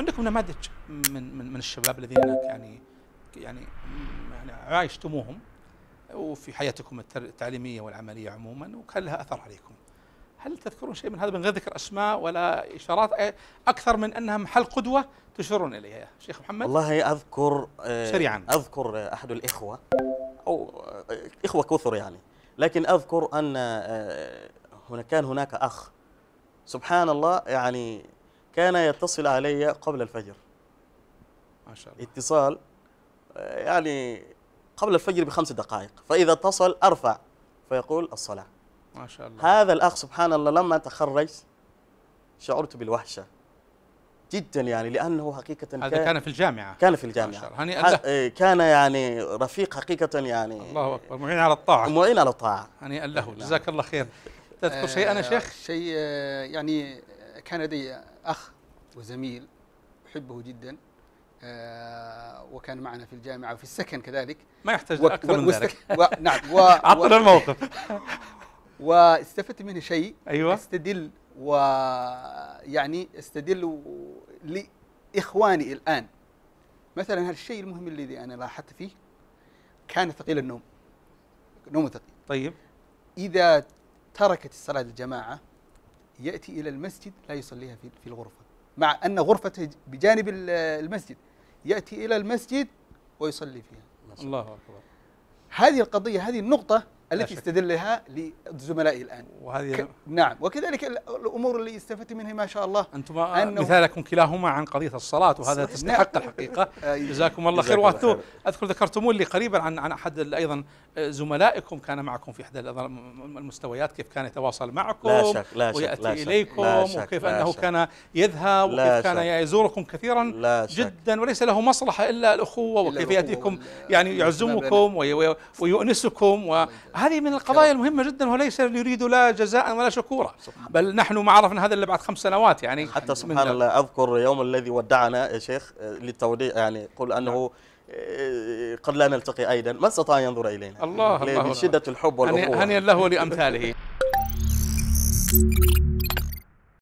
عندكم نماذج من من, من الشباب الذين يعني يعني يعني عايشتموهم وفي حياتكم التعليميه والعمليه عموما وكان لها اثر عليكم. هل تذكرون شيء من هذا من غير ذكر اسماء ولا اشارات اكثر من انها محل قدوه تشيرون اليها شيخ محمد؟ والله اذكر آه، سريعا اذكر احد الاخوه او آه، اخوه كثر يعني لكن اذكر ان آه، هنا كان هناك اخ سبحان الله يعني كان يتصل علي قبل الفجر ما شاء الله اتصال آه، يعني قبل الفجر بخمس دقائق فإذا اتصل أرفع فيقول الصلاة ما شاء الله هذا الأخ سبحان الله لما تخرج شعرت بالوحشة جدا يعني لأنه حقيقة هذا كان, كان في الجامعة كان في الجامعة ما شاء هنيئا إيه، كان يعني رفيق حقيقة يعني الله أكبر معين على الطاعة معين على الطاعة هنيئا له جزاك الله خير تذكر آه، شيء أنا شيخ شيء آه، يعني كان لدي أخ وزميل أحبه جدا آه، وكان معنا في الجامعة وفي السكن كذلك ما يحتاج أكثر من ذلك و... نعم و... عطنا الموقف واستفدت منه شيء أيوة استدل ويعني استدل لإخواني الآن مثلا هذا الشيء المهم الذي أنا لاحظت فيه كان ثقيل النوم نومه ثقيل طيب إذا تركت الصلاة الجماعة يأتي إلى المسجد لا يصليها في الغرفة مع أن غرفته بجانب المسجد يأتي إلى المسجد ويصلي فيها الله أكبر هذه القضية هذه النقطة التي استدلها لزملائي الان وهذه ك... نعم وكذلك الامور اللي استفدت منها ما شاء الله انتم أنه مثالكم كلاهما عن قضيه الصلاه وهذا تستحق نعم. الحقيقه جزاكم الله خير واتو اذكر ذكرتم لي قريبا عن عن احد ايضا آه، زملائكم كان معكم في احدى المستويات كيف كان يتواصل معكم لا شك لا شك وياتي لا شك اليكم لا شك وكيف لا انه شك كان يذهب وكيف كان يزوركم كثيرا لا شك جدا وليس له مصلحه الا الاخوه وكيف ياتيكم يعني يعزمكم ويؤنسكم هذه من القضايا المهمة جدا وليس يريد لا جزاء ولا شكورا بل نحن ما عرفنا هذا إلا بعد خمس سنوات يعني حتى سبحان الله أذكر يوم الذي ودعنا يا شيخ آه، للتوديع يعني قل أنه نعم. آه، قد لا نلتقي أيضا ما استطاع أن ينظر إلينا الله من شدة الحب والأخوة هنيا له ولأمثاله